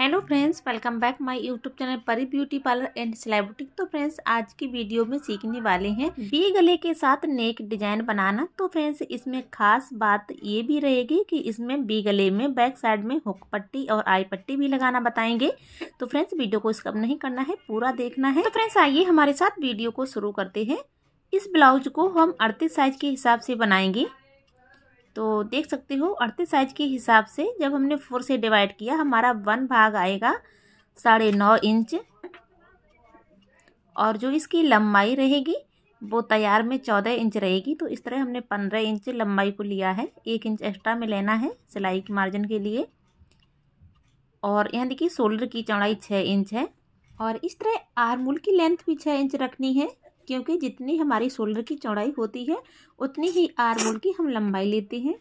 hello friends welcome back my YouTube channel Pari beauty parlour and celebrity तो friends आज की video में सीखने वाले हैं बी गले के साथ नेक डिजाइन बनाना तो फ्रेंड्स इसमें खास बात ये भी रहेगी कि इसमें बी गले में बैक साइड में हुक पट्टी और आई पट्टी भी लगाना बताएंगे तो फ्रेंड्स वीडियो को स्कप नहीं करना है पूरा देखना है तो फ्रेंड्स आइए हमारे साथ वीडियो को शुरू करते हैं इस ब्लाउज को हम अड़तीस साइज के हिसाब से बनाएंगे तो देख सकते हो अड़तीस साइज के हिसाब से जब हमने फोर से डिवाइड किया हमारा वन भाग आएगा साढ़े नौ इंच और जो इसकी लंबाई रहेगी वो तैयार में चौदह इंच रहेगी तो इस तरह हमने पंद्रह इंच लंबाई को लिया है एक इंच एक्स्ट्रा में लेना है सिलाई के मार्जिन के लिए और यहाँ देखिए शोल्डर की चौड़ाई छः इंच है और इस तरह आरमूल की लेंथ भी छः इंच रखनी है क्योंकि जितनी हमारी शोल्डर की चौड़ाई होती है उतनी ही आर मोल की हम लंबाई लेते हैं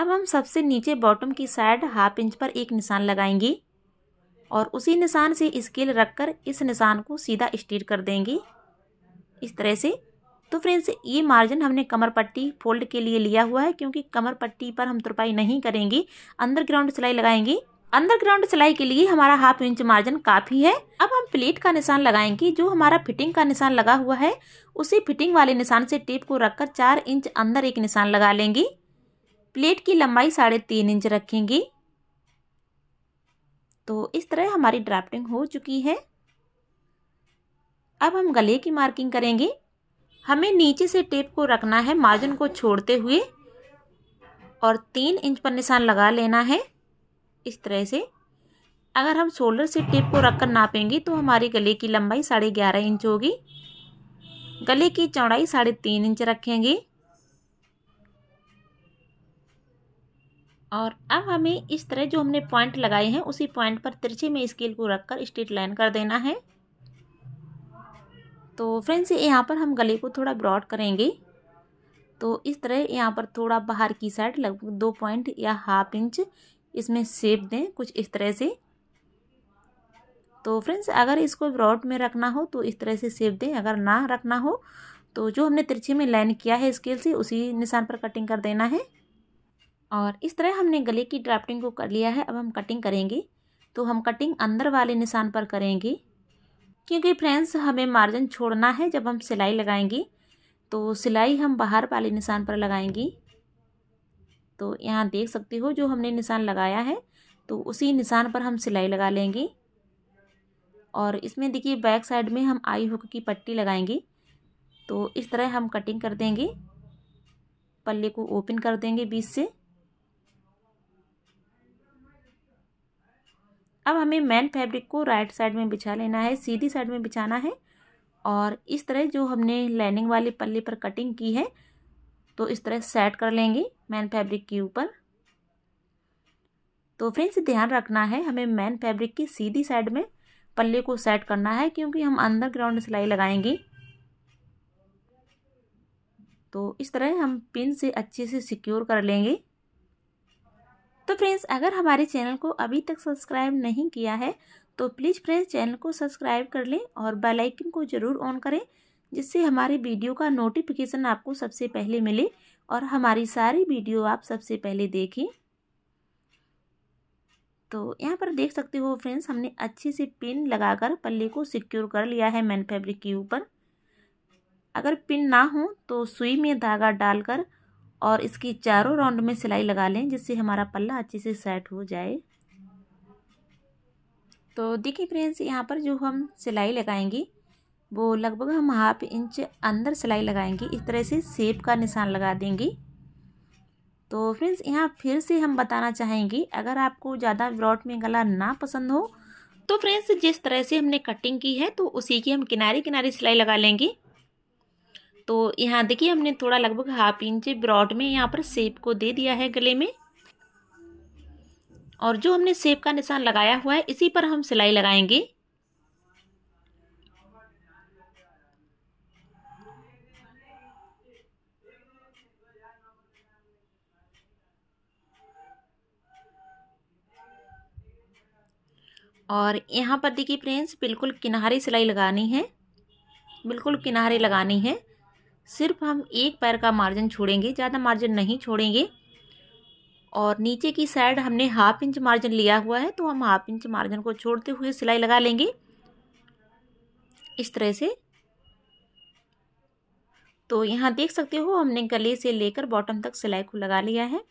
अब हम सबसे नीचे बॉटम की साइड हाफ इंच पर एक निशान लगाएंगे और उसी निशान से स्केल रख कर इस निशान को सीधा स्टीट कर देंगे इस तरह से तो फ्रेंड्स ये मार्जिन हमने कमर पट्टी फोल्ड के लिए लिया हुआ है क्योंकि कमर पट्टी पर हम तुरपाई नहीं करेंगे अंडरग्राउंड सिलाई लगाएंगे अंडरग्राउंड सिलाई के लिए हमारा हाफ इंच मार्जिन काफ़ी है अब हम प्लेट का निशान लगाएंगे जो हमारा फिटिंग का निशान लगा हुआ है उसी फिटिंग वाले निशान से टेप को रखकर चार इंच अंदर एक निशान लगा लेंगे प्लेट की लंबाई साढ़े तीन इंच रखेंगे तो इस तरह हमारी ड्राफ्टिंग हो चुकी है अब हम गले की मार्किंग करेंगे हमें नीचे से टेप को रखना है मार्जिन को छोड़ते हुए और तीन इंच पर निशान लगा लेना है इस तरह से अगर हम शोल्डर से टिप को रखकर नापेंगे तो हमारे गले की लंबाई साढ़े ग्यारह इंच होगी गले की चौड़ाई साढ़े तीन इंच रखेंगे और अब हमें इस तरह जो हमने पॉइंट लगाए हैं उसी पॉइंट पर तिरछे में स्केल को रखकर स्ट्रेट लाइन कर देना है तो फ्रेंड्स यहाँ पर हम गले को थोड़ा ब्रॉड करेंगे तो इस तरह यहाँ पर थोड़ा बाहर की साइड लगभग दो पॉइंट या हाफ इंच इसमें सेप दें कुछ इस तरह से तो फ्रेंड्स अगर इसको ब्रॉड में रखना हो तो इस तरह से सेप दें अगर ना रखना हो तो जो हमने तिरछे में लाइन किया है स्केल से उसी निशान पर कटिंग कर देना है और इस तरह हमने गले की ड्राफ्टिंग को कर लिया है अब हम कटिंग करेंगे तो हम कटिंग अंदर वाले निशान पर करेंगे क्योंकि फ्रेंड्स हमें मार्जिन छोड़ना है जब हम सिलाई लगाएंगे तो सिलाई हम बाहर वाले निशान पर लगाएंगे तो यहाँ देख सकते हो जो हमने निशान लगाया है तो उसी निशान पर हम सिलाई लगा लेंगे और इसमें देखिए बैक साइड में हम आई हुक की पट्टी लगाएंगे तो इस तरह हम कटिंग कर देंगे पल्ले को ओपन कर देंगे बीच से अब हमें मैन फैब्रिक को राइट साइड में बिछा लेना है सीधी साइड में बिछाना है और इस तरह जो हमने लाइनिंग वाले पल्ले पर कटिंग की है तो इस तरह सेट कर लेंगे मैन फैब्रिक के ऊपर तो फ्रेंड्स ध्यान रखना है हमें मैन फैब्रिक की सीधी साइड में पल्ले को सेट करना है क्योंकि हम अंदर ग्राउंड सिलाई लगाएंगे तो इस तरह हम पिन से अच्छे से सिक्योर कर लेंगे तो फ्रेंड्स अगर हमारे चैनल को अभी तक सब्सक्राइब नहीं किया है तो प्लीज़ फ्रेंड्स चैनल को सब्सक्राइब कर लें और बेल आइकन को ज़रूर ऑन करें जिससे हमारे वीडियो का नोटिफिकेशन आपको सबसे पहले मिले और हमारी सारी वीडियो आप सबसे पहले देखें तो यहाँ पर देख सकते हो फ्रेंड्स हमने अच्छे से पिन लगाकर पल्ले को सिक्योर कर लिया है मैन फैब्रिक के ऊपर अगर पिन ना हो तो सुई में धागा डालकर और इसकी चारों राउंड में सिलाई लगा लें जिससे हमारा पल्ला अच्छे से सेट हो जाए तो देखिए फ्रेंड्स यहाँ पर जो हम सिलाई लगाएंगे वो लगभग हम हाफ इंच अंदर सिलाई लगाएंगे इस तरह से सेप का निशान लगा देंगे तो फ्रेंड्स यहाँ फिर से हम बताना चाहेंगे अगर आपको ज़्यादा ब्रॉड में गला ना पसंद हो तो फ्रेंड्स जिस तरह से हमने कटिंग की है तो उसी की हम किनारे किनारे सिलाई लगा लेंगे तो यहाँ देखिए हमने थोड़ा लगभग हाफ इंच ब्रॉड में यहाँ पर सेप को दे दिया है गले में और जो हमने सेप का निशान लगाया हुआ है इसी पर हम सिलाई लगाएंगे और यहाँ पर देखिए फ्रेंड्स बिल्कुल किनारे सिलाई लगानी है बिल्कुल किनारे लगानी है सिर्फ हम एक पैर का मार्जिन छोड़ेंगे ज़्यादा मार्जिन नहीं छोड़ेंगे और नीचे की साइड हमने हाफ इंच मार्जिन लिया हुआ है तो हम हाफ इंच मार्जिन को छोड़ते हुए सिलाई लगा लेंगे इस तरह से तो यहाँ देख सकते हो हमने गले से लेकर बॉटम तक सिलाई को लगा लिया है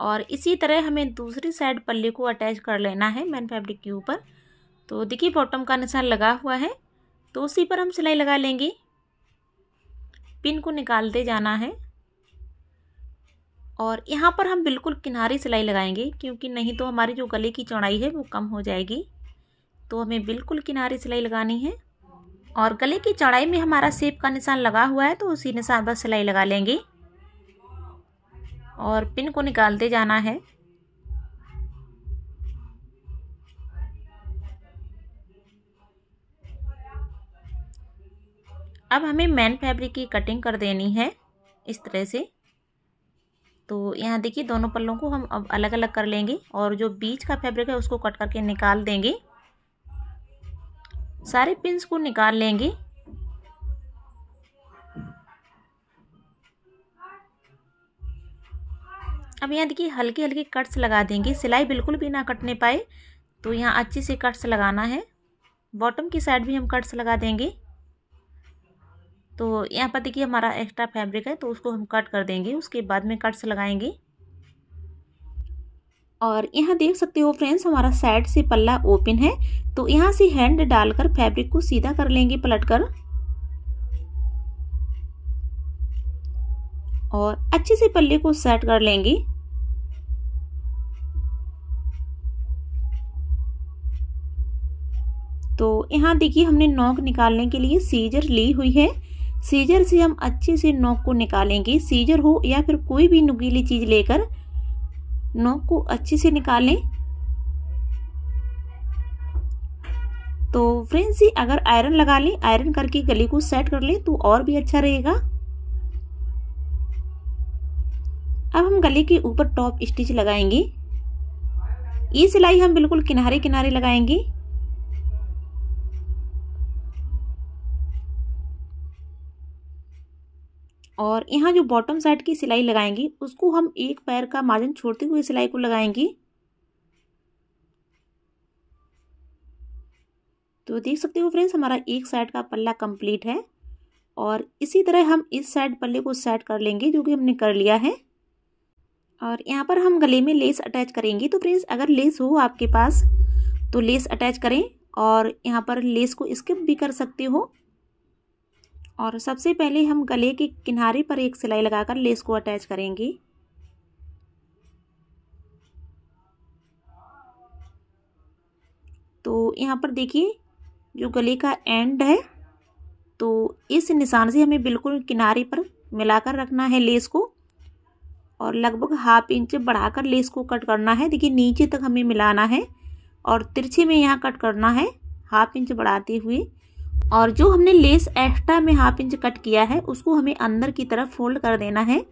और इसी तरह हमें दूसरी साइड पल्ले को अटैच कर लेना है मैन फैब्रिक के ऊपर तो देखिए बॉटम का निशान लगा हुआ है तो उसी पर हम सिलाई लगा लेंगे पिन को निकालते जाना है और यहाँ पर हम बिल्कुल किनारे सिलाई लगाएंगे क्योंकि नहीं तो हमारी जो गले की चौड़ाई है वो कम हो जाएगी तो हमें बिल्कुल किनारे सिलाई लगानी है और गले की चौड़ाई में हमारा सेब का निशान लगा हुआ है तो उसी निशान पर सिलाई लगा लेंगे और पिन को निकालते जाना है अब हमें मैन फैब्रिक की कटिंग कर देनी है इस तरह से तो यहाँ देखिए दोनों पल्लों को हम अब अलग अलग कर लेंगे और जो बीच का फैब्रिक है उसको कट करके निकाल देंगे सारे पिंस को निकाल लेंगे अब यहाँ देखिए हल्के हल्के कट्स लगा देंगे सिलाई बिल्कुल भी ना कटने पाए तो यहाँ अच्छे से कट्स लगाना है बॉटम की साइड भी हम कट्स लगा देंगे तो यहाँ पर देखिए हमारा एक्स्ट्रा फैब्रिक है तो उसको हम कट कर देंगे उसके बाद में कट्स लगाएंगे और यहाँ देख सकते हो फ्रेंड्स हमारा साइड से पल्ला ओपन है तो यहाँ से हैंड डालकर फैब्रिक को सीधा कर लेंगे पलट कर और अच्छे से पल्ले को सेट कर लेंगे तो यहाँ देखिए हमने नोक निकालने के लिए सीजर ली हुई है सीजर से हम अच्छे से नोक को निकालेंगे सीजर हो या फिर कोई भी नुकीली चीज़ लेकर नोक को अच्छे से निकालें तो फ्रेंड्स अगर आयरन लगा लें आयरन करके गले को सेट कर लें तो और भी अच्छा रहेगा अब हम गले के ऊपर टॉप स्टिच लगाएंगे ये सिलाई हम बिल्कुल किनारे किनारे लगाएंगे और यहाँ जो बॉटम साइड की सिलाई लगाएंगे उसको हम एक पैर का मार्जिन छोड़ते हुए सिलाई को लगाएंगे तो देख सकते हो फ्रेंड्स हमारा एक साइड का पल्ला कंप्लीट है और इसी तरह हम इस साइड पल्ले को सेट कर लेंगे जो कि हमने कर लिया है और यहाँ पर हम गले में लेस अटैच करेंगे तो फ्रेंड्स अगर लेस हो आपके पास तो लेस अटैच करें और यहाँ पर लेस को स्किप भी कर सकते हो और सबसे पहले हम गले के किनारे पर एक सिलाई लगाकर लेस को अटैच करेंगे तो यहाँ पर देखिए जो गले का एंड है तो इस निशान से हमें बिल्कुल किनारे पर मिलाकर रखना है लेस को और लगभग हाफ इंच बढ़ाकर लेस को कट करना है देखिए नीचे तक हमें मिलाना है और तिरछे में यहाँ कट करना है हाफ इंच बढ़ाते हुए और जो हमने लेस एक्स्ट्रा में हाफ इंच कट किया है उसको हमें अंदर की तरफ फोल्ड कर देना है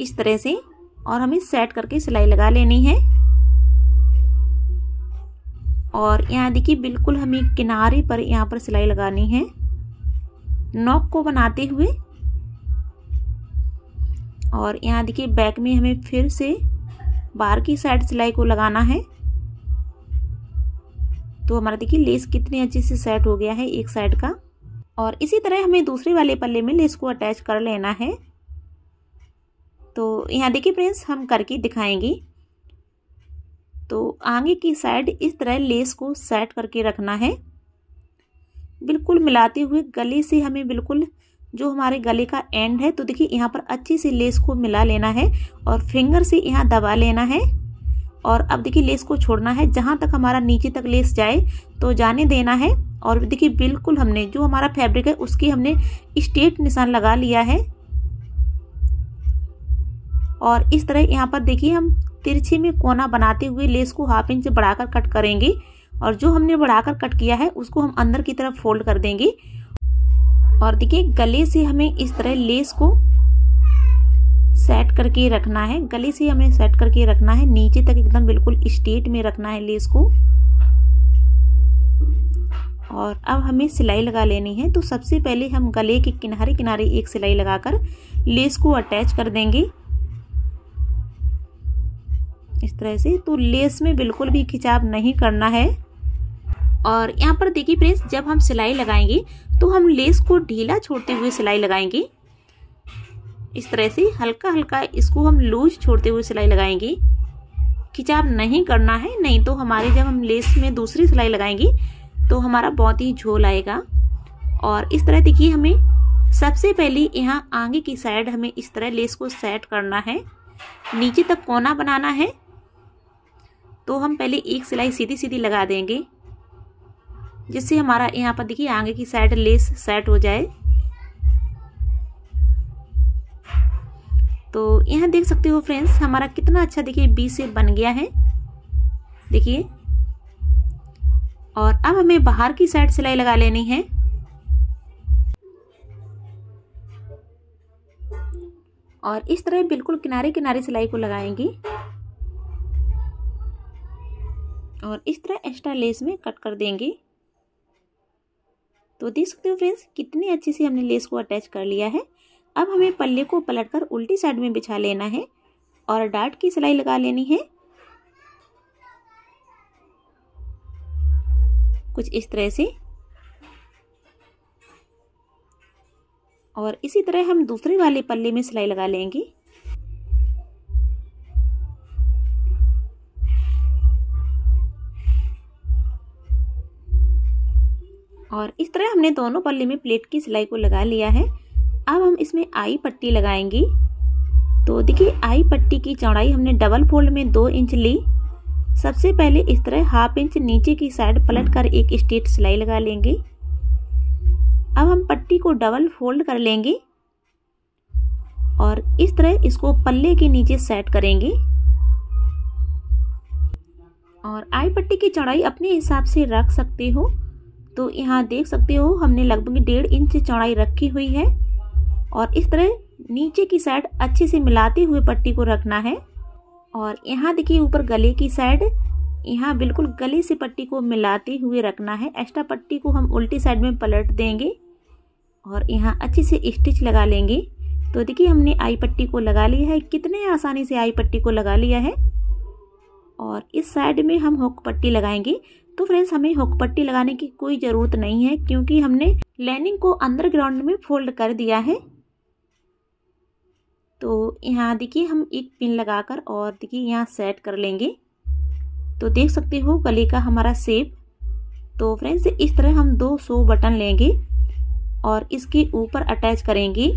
इस तरह से और हमें सेट करके सिलाई लगा लेनी है और यहाँ देखिए बिल्कुल हमें किनारे पर यहाँ पर सिलाई लगानी है नॉक को बनाते हुए और यहाँ देखिए बैक में हमें फिर से बाहर की साइड सिलाई को लगाना है तो हमारा देखिए लेस कितने अच्छे से सेट हो गया है एक साइड का और इसी तरह हमें दूसरे वाले पल्ले में लेस को अटैच कर लेना है तो यहाँ देखिए फ्रेंड्स हम करके दिखाएंगे तो आगे की साइड इस तरह लेस को सेट करके रखना है बिल्कुल मिलाते हुए गले से हमें बिल्कुल जो हमारे गले का एंड है तो देखिए यहाँ पर अच्छे से लेस को मिला लेना है और फिंगर से यहाँ दबा लेना है और अब देखिए लेस को छोड़ना है जहाँ तक हमारा नीचे तक लेस जाए तो जाने देना है और देखिए बिल्कुल हमने जो हमारा फैब्रिक है उसकी हमने स्ट्रेट निशान लगा लिया है और इस तरह यहाँ पर देखिए हम तिरछे में कोना बनाते हुए लेस को हाफ इंच बढ़ाकर कट करेंगे और जो हमने बढ़ाकर कट किया है उसको हम अंदर की तरफ फोल्ड कर देंगे और देखिए गले से हमें इस तरह लेस को सेट करके रखना है गले से हमें सेट करके रखना है नीचे तक एकदम बिल्कुल स्ट्रेट में रखना है लेस को और अब हमें सिलाई लगा लेनी है तो सबसे पहले हम गले के किनारे किनारे एक सिलाई लगाकर लेस को अटैच कर देंगे इस तरह से तो लेस में बिल्कुल भी खिंचाव नहीं करना है और यहाँ पर देखिए फ्रेंड्स जब हम सिलाई लगाएंगे तो हम लेस को ढीला छोड़ते हुए सिलाई लगाएंगे इस तरह से हल्का हल्का इसको हम लूज छोड़ते हुए सिलाई लगाएंगे खिंचाव नहीं करना है नहीं तो हमारे जब हम लेस में दूसरी सिलाई लगाएंगे तो हमारा बहुत ही झोल आएगा और इस तरह देखिए हमें सबसे पहले यहाँ आगे की साइड हमें इस तरह लेस को सेट करना है नीचे तक कोना बनाना है तो हम पहले एक सिलाई सीधी सीधी लगा देंगे जिससे हमारा यहाँ पर देखिए आगे की साइड लेस सेट हो जाए तो यहाँ देख सकते हो फ्रेंड्स हमारा कितना अच्छा देखिए बी से बन गया है देखिए और अब हमें बाहर की साइड सिलाई लगा लेनी है और इस तरह बिल्कुल किनारे किनारे सिलाई को लगाएंगे और इस तरह एक्स्ट्रा लेस में कट कर देंगे तो देख सकते हो फ्रेंड्स कितने अच्छे से हमने लेस को अटैच कर लिया है अब हमें पल्ले को पलटकर उल्टी साइड में बिछा लेना है और डार्ट की सिलाई लगा लेनी है कुछ इस तरह से और इसी तरह हम दूसरे वाले पल्ले में सिलाई लगा लेंगे और इस तरह हमने दोनों पल्ले में प्लेट की सिलाई को लगा लिया है अब हम इसमें आई पट्टी लगाएंगे तो देखिए आई पट्टी की चौड़ाई हमने डबल फोल्ड में दो इंच ली सबसे पहले इस तरह हाफ इंच नीचे की साइड पलट कर एक स्ट्रेट सिलाई लगा लेंगे अब हम पट्टी को डबल फोल्ड कर लेंगे और इस तरह इसको पल्ले के नीचे सेट करेंगे और आई पट्टी की चौड़ाई अपने हिसाब से रख सकते हो तो यहाँ देख सकते हो हमने लगभग डेढ़ इंच चौड़ाई रखी हुई है और इस तरह नीचे की साइड अच्छे से मिलाते हुए पट्टी को रखना है और यहाँ देखिए ऊपर गले की साइड यहाँ बिल्कुल गले से पट्टी को मिलाते हुए रखना है एक्स्ट्रा पट्टी को हम उल्टी साइड में पलट देंगे और यहाँ अच्छे से स्टिच लगा लेंगे तो देखिए हमने आई पट्टी को लगा लिया है कितने आसानी से आई पट्टी को लगा लिया है और इस साइड में हम हुक पट्टी लगाएंगे तो फ्रेंड्स हमें हुक पट्टी लगाने की कोई ज़रूरत नहीं है क्योंकि हमने लाइनिंग को अंडरग्राउंड में फोल्ड कर दिया है तो यहाँ देखिए हम एक पिन लगाकर और देखिए यहाँ सेट कर लेंगे तो देख सकते हो गले का हमारा सेप तो फ्रेंड्स इस तरह हम दो सो बटन लेंगे और इसके ऊपर अटैच करेंगे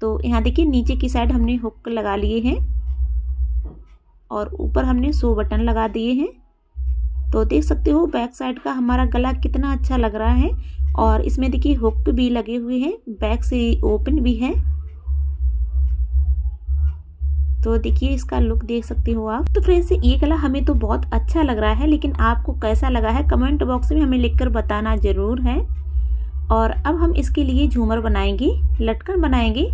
तो यहाँ देखिए नीचे की साइड हमने हुक लगा लिए हैं और ऊपर हमने सो बटन लगा दिए हैं तो देख सकते हो बैक साइड का हमारा गला कितना अच्छा लग रहा है और इसमें देखिए हुक भी लगे हुए हैं बैक से ओपन भी है तो देखिए इसका लुक देख सकते हो आप तो फ्रेंड्स ये गला हमें तो बहुत अच्छा लग रहा है लेकिन आपको कैसा लगा है कमेंट बॉक्स में हमें लिखकर बताना ज़रूर है और अब हम इसके लिए झूमर बनाएंगे लटकन बनाएंगे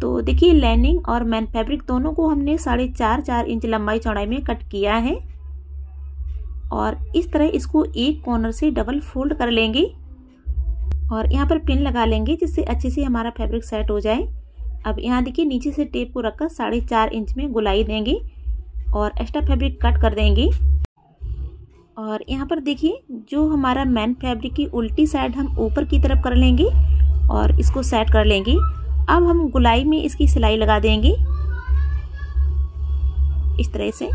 तो देखिए लाइनिंग और मैन फैब्रिक दोनों को हमने साढ़े चार चार इंच लंबाई चौड़ाई में कट किया है और इस तरह इसको एक कॉर्नर से डबल फोल्ड कर लेंगे और यहाँ पर पिन लगा लेंगे जिससे अच्छे से हमारा फैब्रिक सेट हो जाए अब यहाँ देखिए नीचे से टेप को रखकर साढ़े चार इंच में गुलाई देंगे और एक्स्ट्रा फैब्रिक कट कर देंगे और यहाँ पर देखिए जो हमारा मैन फैब्रिक की उल्टी साइड हम ऊपर की तरफ कर लेंगे और इसको सेट कर लेंगे अब हम गुलाई में इसकी सिलाई लगा देंगे इस तरह से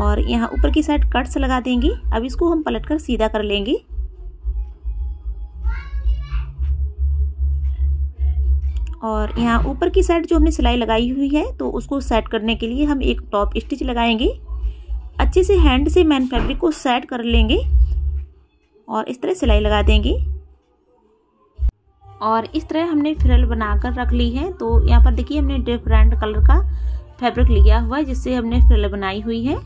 और यहाँ ऊपर की साइड कट्स लगा देंगे अब इसको हम पलट कर सीधा कर लेंगे और यहाँ ऊपर की साइड जो हमने सिलाई लगाई हुई है तो उसको सेट करने के लिए हम एक टॉप स्टिच लगाएंगे अच्छे से हैंड से मैन फैब्रिक को सेट कर लेंगे और इस तरह सिलाई लगा देंगे और इस तरह हमने फ्रिल बनाकर रख ली है तो यहाँ पर देखिए हमने डिफरेंट कलर का फैब्रिक लिया हुआ है जिससे हमने फ्रिल बनाई हुई है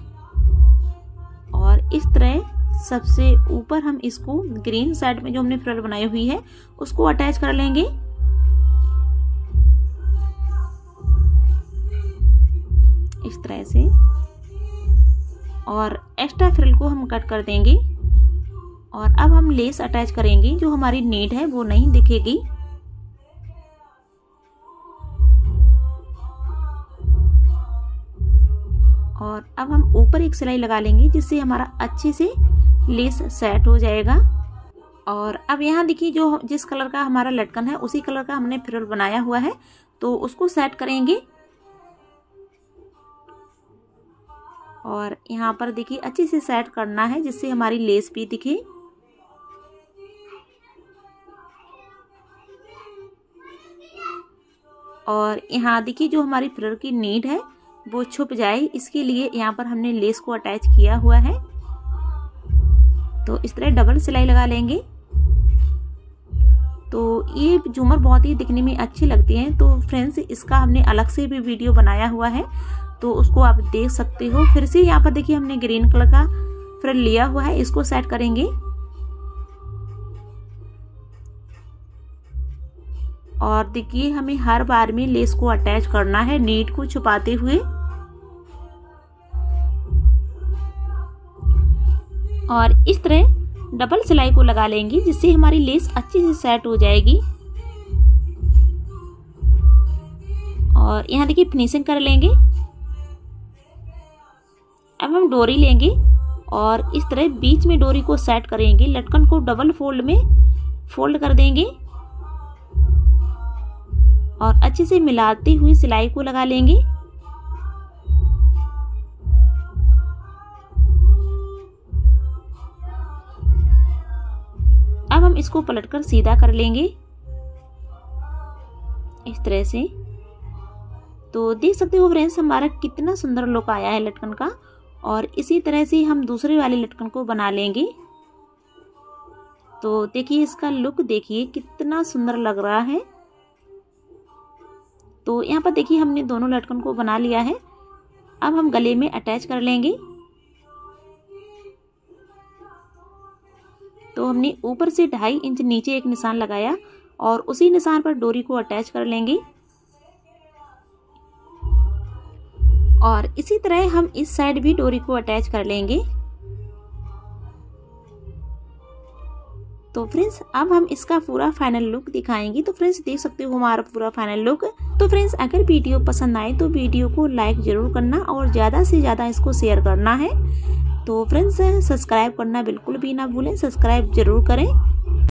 इस तरह सबसे ऊपर हम इसको ग्रीन साइड में जो हमने फ्रल बनाई हुई है उसको अटैच कर लेंगे इस तरह से और एक्स्ट्रा फ्रिल को हम कट कर देंगे और अब हम लेस अटैच करेंगे जो हमारी नीड है वो नहीं दिखेगी और अब हम ऊपर एक सिलाई लगा लेंगे जिससे हमारा अच्छे से लेस सेट हो जाएगा और अब यहाँ देखिए जो जिस कलर का हमारा लटकन है उसी कलर का हमने फिर बनाया हुआ है तो उसको सेट करेंगे और यहाँ पर देखिए अच्छे से सेट करना है जिससे हमारी लेस भी दिखे और यहाँ देखिए जो हमारी फ्रिल की नीड है वो छुप जाए इसके लिए यहाँ पर हमने लेस को अटैच किया हुआ है तो इस तरह डबल सिलाई लगा लेंगे तो ये झूमर बहुत ही दिखने में अच्छी लगती हैं तो फ्रेंड्स इसका हमने अलग से भी वीडियो बनाया हुआ है तो उसको आप देख सकते हो फिर से यहाँ पर देखिए हमने ग्रीन कलर का फिर लिया हुआ है इसको सेट करेंगे और देखिए हमें हर बार में लेस को अटैच करना है नीट को छुपाते हुए और इस तरह डबल सिलाई को लगा लेंगे जिससे हमारी लेस अच्छे से सेट हो जाएगी और यहाँ देखिए फिनिशिंग कर लेंगे अब हम डोरी लेंगे और इस तरह बीच में डोरी को सेट करेंगे लटकन को डबल फोल्ड में फोल्ड कर देंगे और अच्छे से मिलाते हुए सिलाई को लगा लेंगे इसको पलटकर सीधा कर लेंगे इस तरह से तो देख सकते हो फ्रेंड्स हमारा कितना सुंदर लुक आया है लटकन का और इसी तरह से हम दूसरे वाले लटकन को बना लेंगे तो देखिए इसका लुक देखिए कितना सुंदर लग रहा है तो यहाँ पर देखिए हमने दोनों लटकन को बना लिया है अब हम गले में अटैच कर लेंगे तो हमने ऊपर से ढाई इंच नीचे एक निशान लगाया और उसी निशान पर डोरी को अटैच कर लेंगे और इसी तरह हम इस साइड भी डोरी को अटैच कर लेंगे तो फ्रेंड्स अब हम इसका पूरा फाइनल लुक दिखाएंगे तो फ्रेंड्स देख सकते हो हमारा पूरा फाइनल लुक तो फ्रेंड्स अगर वीडियो पसंद आए तो वीडियो को लाइक ज़रूर करना और ज़्यादा से ज़्यादा इसको शेयर करना है तो फ्रेंड्स सब्सक्राइब करना बिल्कुल भी ना भूलें सब्सक्राइब ज़रूर करें